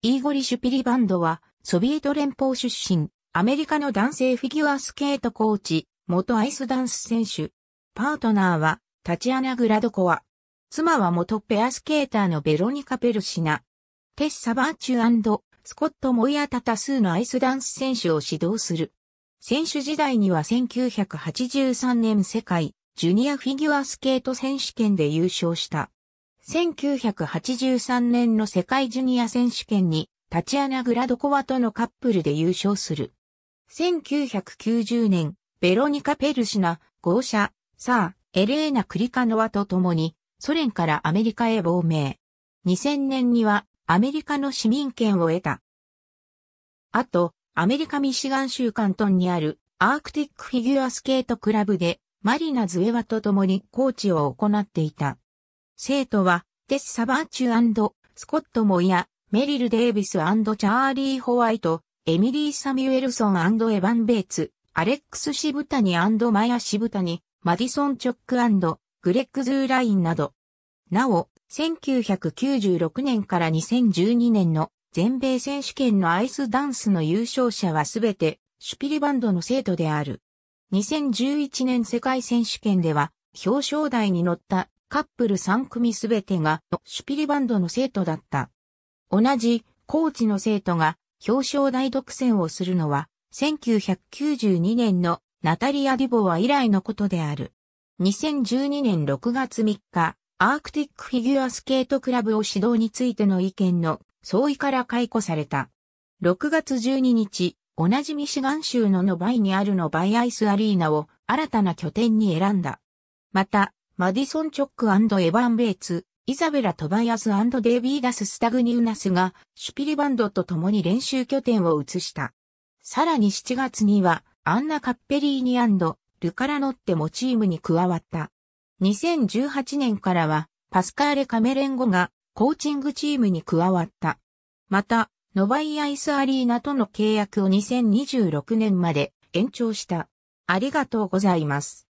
イーゴリ・シュピリバンドは、ソビエト連邦出身、アメリカの男性フィギュアスケートコーチ、元アイスダンス選手。パートナーは、タチアナ・グラドコア。妻は元ペアスケーターのベロニカ・ペルシナ。テッサ・バーチュスコット・モイアタ多数のアイスダンス選手を指導する。選手時代には1983年世界ジュニアフィギュアスケート選手権で優勝した。1983年の世界ジュニア選手権にタチアナ・グラドコワとのカップルで優勝する。1990年、ベロニカ・ペルシナ、ゴーシャ、サー、エレーナ・クリカノワと共に、ソ連からアメリカへ亡命。2000年には、アメリカの市民権を得た。あと、アメリカ・ミシガン州カントンにある、アークティック・フィギュアスケートクラブで、マリナ・ズエワと共にコーチを行っていた。生徒は、テス・サバーチュスコット・モイア、メリル・デイビスチャーリー・ホワイト、エミリー・サミュエルソンエヴァン・ベイツ、アレックス・シブタニマヤ・シブタニ、マディソン・チョックグレッグ・ズーラインなど。なお、1996年から2012年の全米選手権のアイスダンスの優勝者はすべてシュピリバンドの生徒である。2011年世界選手権では表彰台に乗ったカップル3組すべてがシュピリバンドの生徒だった。同じコーチの生徒が表彰台独占をするのは1992年のナタリア・デュボワ以来のことである。2012年6月3日、アークティックフィギュアスケートクラブを指導についての意見の相違から解雇された。6月12日、同じミシガン州のノバイにあるノバイアイスアリーナを新たな拠点に選んだ。また、マディソン・チョックエヴァン・ベイツ、イザベラ・トバイアスデイビーダス・スタグニウナスが、シュピリバンドと共に練習拠点を移した。さらに7月には、アンナ・カッペリーニルカラノッテもチームに加わった。2018年からは、パスカーレ・カメレンゴが、コーチングチームに加わった。また、ノバイアイスアリーナとの契約を2026年まで延長した。ありがとうございます。